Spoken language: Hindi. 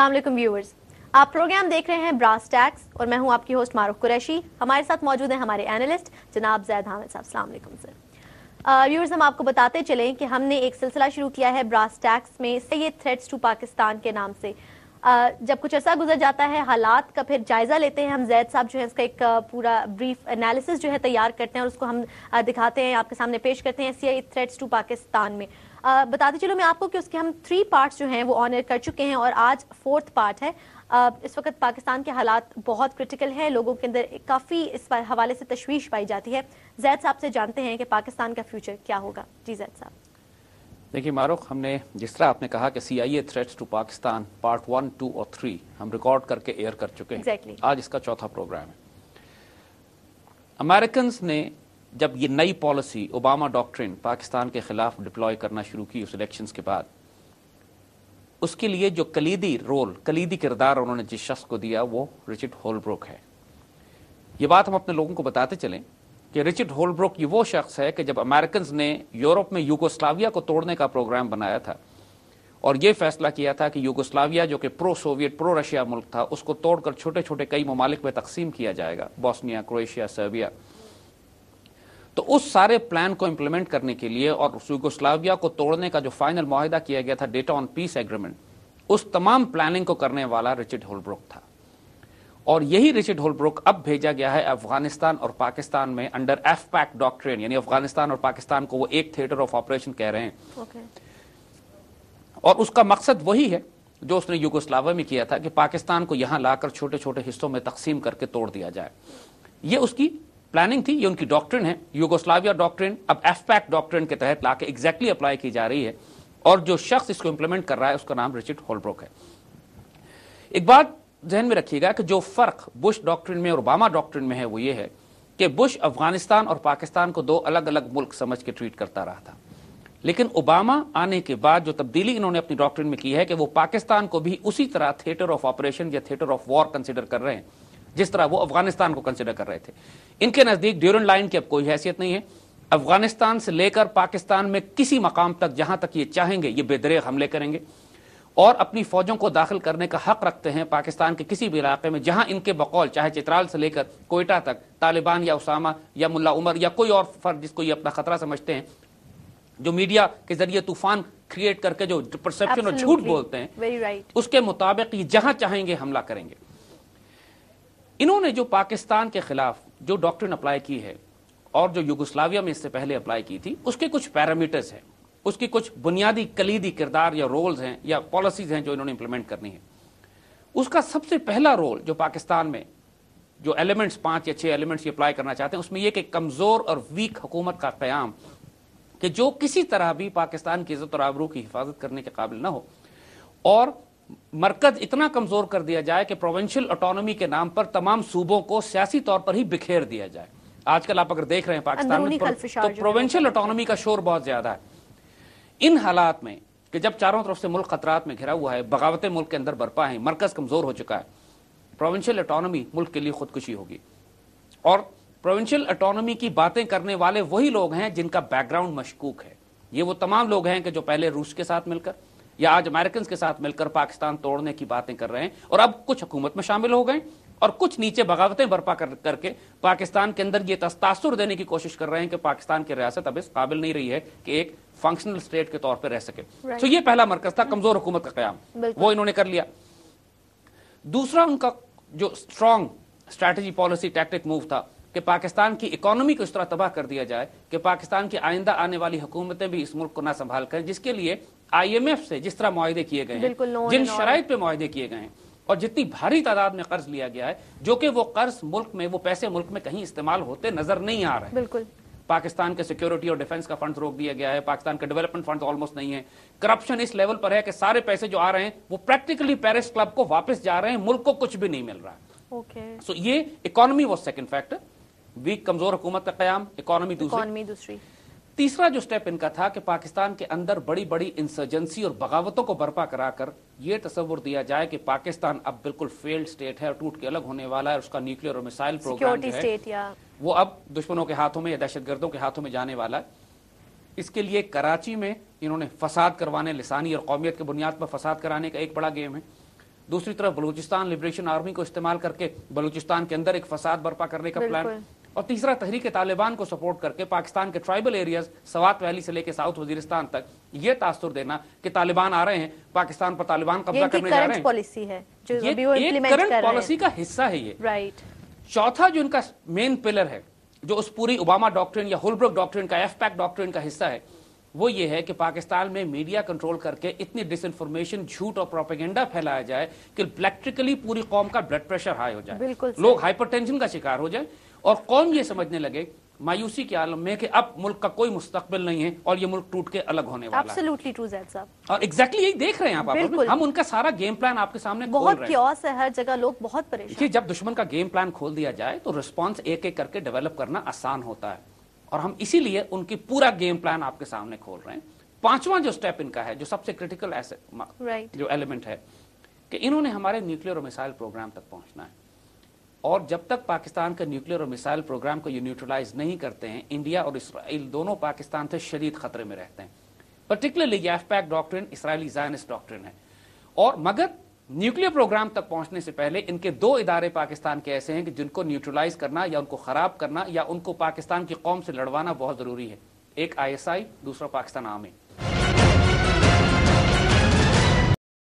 अल्लाम व्यूअर्स आप प्रोग्राम देख रहे हैं ब्रास टैक्स और मैं हूं आपकी होस्ट मारूफ कुरैशी हमारे साथ मौजूद हैं हमारे एनालिस्ट जनाब जैद हामिद साहब सलामकुम सर व्यूअर्स हम आपको बताते चलें कि हमने एक सिलसिला शुरू किया है ब्रास टैक्स में सैयद थ्रेट्स टू पाकिस्तान के नाम से जब कुछ ऐसा गुजर जाता है हालात का फिर जायजा लेते हैं हम जैद साहब जो है इसका एक पूरा ब्रीफ एनालिसिस जो है तैयार करते हैं और उसको हम दिखाते हैं आपके सामने पेश करते हैं C I threats to Pakistan में बताते चलो मैं आपको कि उसके हम थ्री पार्ट्स जो हैं वो ऑनर कर चुके हैं और आज फोर्थ पार्ट है इस वक्त पाकिस्तान के हालात बहुत क्रिटिकल हैं लोगों के अंदर काफ़ी इस हवाले से तशवीश पाई जाती है जैद साहब से जानते हैं कि पाकिस्तान का फ्यूचर क्या होगा जी जैद साहब देखिए मारुख हमने जिस तरह आपने कहा कि C I A threat to Pakistan part one two और थ्री हम रिकॉर्ड करके एयर कर चुके हैं exactly. आज इसका चौथा प्रोग्राम है अमेरिकन ने जब ये नई पॉलिसी ओबामा डॉक्ट्रिन पाकिस्तान के खिलाफ डिप्लॉय करना शुरू की उस इलेक्शन के बाद उसके लिए जो कलीदी रोल कलीदी किरदार उन्होंने जिस शख्स को दिया वो रिचर्ड होलब्रोक है ये बात हम अपने लोगों को बताते चलें कि रिचर्ड होलब्रुक ये वो शख्स है कि जब अमेरिकन ने यूरोप में यूगोस्लाविया को तोड़ने का प्रोग्राम बनाया था और ये फैसला किया था कि यूगोस्लाविया जो कि प्रो सोवियत प्रो रशिया मुल्क था उसको तोड़कर छोटे छोटे कई ममालिक में तकसीम किया जाएगा बॉस्निया क्रोएशिया सर्बिया तो उस सारे प्लान को इम्प्लीमेंट करने के लिए और यूगोस्लाविया को तोड़ने का जो फाइनल माहिदा किया गया था डेटा ऑन पीस एग्रीमेंट उस तमाम प्लानिंग को करने वाला रिचर्ड होलब्रुक था और यही रिचर्ड होलब्रुक अब भेजा गया है अफगानिस्तान और पाकिस्तान में अंडर एफ पैक डॉक्ट्रेन यानी अफगानिस्तान और पाकिस्तान को वो एक थिएटर ऑफ ऑपरेशन कह रहे हैं okay. और उसका मकसद वही है जो उसने यूगोस्लावा में किया था कि पाकिस्तान को यहां लाकर छोटे छोटे हिस्सों में तकसीम करके तोड़ दिया जाए ये उसकी प्लानिंग थी ये उनकी डॉक्ट्रिन है युगोस्लाविया डॉक्ट्रिन अब एफ पैक डॉक्ट्रिन के तहत लाके एग्जैक्टली अप्लाई की जा रही है और जो शख्स इसको इंप्लीमेंट कर रहा है उसका नाम रिचर्ड होलब्रोक है एक बात जहन में रखिएगा कि जो फ़र्क बुश डॉक्ट्रिन में और ओबामा डॉक्ट्रिन में है वो ये है कि बुश अफगानिस्तान और पाकिस्तान को दो अलग अलग मुल्क समझ के ट्रीट करता रहा था लेकिन ओबामा आने के बाद जो तब्दीली इन्होंने अपनी डॉक्ट्रिन में की है कि वो पाकिस्तान को भी उसी तरह थिएटर ऑफ ऑपरेशन या थिएटर ऑफ वॉर कंसिडर कर रहे हैं जिस तरह वो अफगानिस्तान को कंसिडर कर रहे थे इनके नज़दीक ड्यूरन लाइन की अब कोई हैसियत नहीं है अफगानिस्तान से लेकर पाकिस्तान में किसी मकाम तक जहां तक ये चाहेंगे ये बेदरे हमले करेंगे और अपनी फौजों को दाखिल करने का हक रखते हैं पाकिस्तान के किसी भी इलाके में जहां इनके बकौल चाहे चित्राल से लेकर कोयटा तक तालिबान या उसामा या मुला उमर या कोई और फर्ज जिसको ये अपना खतरा समझते हैं जो मीडिया के जरिए तूफान क्रिएट करके जो परसेप्शन और झूठ बोलते हैं right. उसके मुताबिक ये जहां चाहेंगे हमला करेंगे इन्होंने जो पाकिस्तान के खिलाफ जो डॉक्ट्रिन अप्लाई की है और जो युगोस्लाविया में इससे पहले अप्लाई की थी उसके कुछ पैरामीटर्स हैं उसकी कुछ बुनियादी कलीदी किरदार या रोल्स हैं या पॉलिसीज हैं जो इन्होंने इंप्लीमेंट करनी है उसका सबसे पहला रोल जो पाकिस्तान में जो एलिमेंट्स पांच या छह एलिमेंट्स अप्लाई करना चाहते हैं उसमें यह कि कमजोर और वीक हुकूमत का क्याम कि जो किसी तरह भी पाकिस्तान की इज्जत और आबरू की हिफाजत करने के काबिल ना हो और मरकज इतना कमजोर कर दिया जाए कि प्रोविंशियल ऑटोनॉमी के नाम पर तमाम सूबों को सियासी तौर पर ही बिखेर दिया जाए आजकल आप अगर देख रहे हैं पाकिस्तान में तो प्रोविंशियल ऑटोनॉमी का शोर बहुत ज्यादा है इन हालात में कि जब चारों तरफ से मुल्क खतरात में घिरा हुआ है बगावतें मुल्क के अंदर बरपा है मरकज कमजोर हो चुका है प्रोविंशियल अटोनॉमी मुल्क के लिए खुदकुशी होगी और प्रोविंशियल अटोनॉमी की बातें करने वाले वही लोग हैं जिनका बैकग्राउंड मशकूक है ये वो तमाम लोग हैं कि जो पहले रूस के साथ मिलकर या आज अमेरिकन के साथ मिलकर पाकिस्तान तोड़ने की बातें कर रहे हैं और अब कुछ हुकूमत में शामिल हो गए और कुछ नीचे बगावतें बर्पा कर करके पाकिस्तान के अंदर ये तस्तासुर देने की कोशिश कर रहे हैं कि पाकिस्तान की रियासत अब इस काबिल नहीं रही है कि एक फंक्शनल स्टेट के तौर पर रह सके right. तो ये पहला मरकज था कमजोर हुकूमत का क्याम वो इन्होंने कर लिया दूसरा उनका जो strong strategy policy tactic move था कि पाकिस्तान की इकोनॉमी को इस तरह तबाह कर दिया जाए कि पाकिस्तान की आइंदा आने वाली हुकूमतें भी इस मुल्क को ना संभाल करें जिसके लिए आईएमएफ से जिस तरह मुआदे किए गए हैं जिन शराइ पे मुआदे किए गए हैं और जितनी भारी तादाद में कर्ज लिया गया है जो कि वो कर्ज मुल्क में वो पैसे मुल्क में कहीं इस्तेमाल होते नजर नहीं आ रहे बिल्कुल पाकिस्तान के सिक्योरिटी और डिफेंस का फंड रोक दिया गया है पाकिस्तान के डेवलपमेंट फंड ऑलमोस्ट नहीं है करप्शन इस लेवल पर है कि सारे पैसे जो आ रहे हैं वो प्रैक्टिकली पेरिस क्लब को वापस जा रहे हैं मुल्क को कुछ भी नहीं मिल रहा है ओके सो ये economy was second factor weak कमजोर हुकूमत का क्याम इकोनॉमी दूसरी तीसरा जो स्टेप इनका था कि पाकिस्तान के अंदर बड़ी बड़ी इंसर्जेंसी और बगावतों को बर्पा कराकर ये तस्वुर दिया जाए कि पाकिस्तान अब बिल्कुल फेल्ड स्टेट है और टूट के अलग होने वाला है उसका न्यूक्लियर और मिसाइल प्रोग्राम जो है वो अब दुश्मनों के हाथों में या दहशतगर्दों के हाथों में जाने वाला है इसके लिए कराची में इन्होंने फसाद करवाने लसानी और कौमियत की बुनियाद पर फसाद कराने का एक बड़ा गेम है दूसरी तरफ बलूचिस्तान लिबरेशन आर्मी को इस्तेमाल करके बलूचिस्तान के अंदर एक फसाद बर्पा करने का प्लान और तीसरा तहरीक तालिबान को सपोर्ट करके पाकिस्तान के ट्राइबल एरियाज सवात वैली से लेकर साउथ वजीरिस्तान तक ये तासुर देना कि तालिबान आ रहे हैं पाकिस्तान पर तालिबान कब्जा करने जा रहे हैं पॉलिसी है जो ये एक करंट पॉलिसी का हिस्सा है ये राइट चौथा जो इनका मेन पिलर है जो उस पूरी ओबामा डॉक्ट्रिन या होलब्रुक डॉक्ट्रिन का एफ पैक डॉक्ट्रिन का हिस्सा है वो ये है कि पाकिस्तान में मीडिया कंट्रोल करके इतनी डिसइंफॉर्मेशन झूठ और प्रोपेगेंडा फैलाया जाए कि इलेक्ट्रिकली पूरी कौम का ब्लड प्रेशर हाई हो जाए लोग हाइपरटेंशन का शिकार हो जाए और कौम ये समझने लगे मायूसी के आलम में कि अब मुल्क का कोई मुस्तकबिल नहीं है और ये मुल्क टूट के अलग होने वाला Absolutely है true, और exactly यही देख रहे हैं आप, बिल्कुल। हम उनका सारा गेम प्लान आपके सामने बहुत हैं। है हर जगह लोग बहुत परेशान जब दुश्मन का गेम प्लान खोल दिया जाए तो रिस्पॉन्स एक एक करके डेवलप करना आसान होता है और हम इसीलिए उनकी पूरा गेम प्लान आपके सामने खोल रहे हैं पांचवा जो स्टेप इनका है जो सबसे क्रिटिकल जो एलिमेंट है कि इन्होंने हमारे न्यूक्लियर और मिसाइल प्रोग्राम तक पहुंचना है और जब तक पाकिस्तान का न्यूक्लियर और मिसाइल प्रोग्राम को ये न्यूट्रलाइज नहीं करते हैं इंडिया और इसराइल दोनों पाकिस्तान से शदीद खतरे में रहते हैं पर्टिकुलरली ये AfPak doctrine Israeli Zionist doctrine है और मगर न्यूक्लियर प्रोग्राम तक पहुंचने से पहले इनके दो इदारे पाकिस्तान के ऐसे हैं कि जिनको न्यूट्रलाइज करना या उनको खराब करना या उनको पाकिस्तान की कौम से लड़वाना बहुत जरूरी है एक आई दूसरा पाकिस्तान आर्मी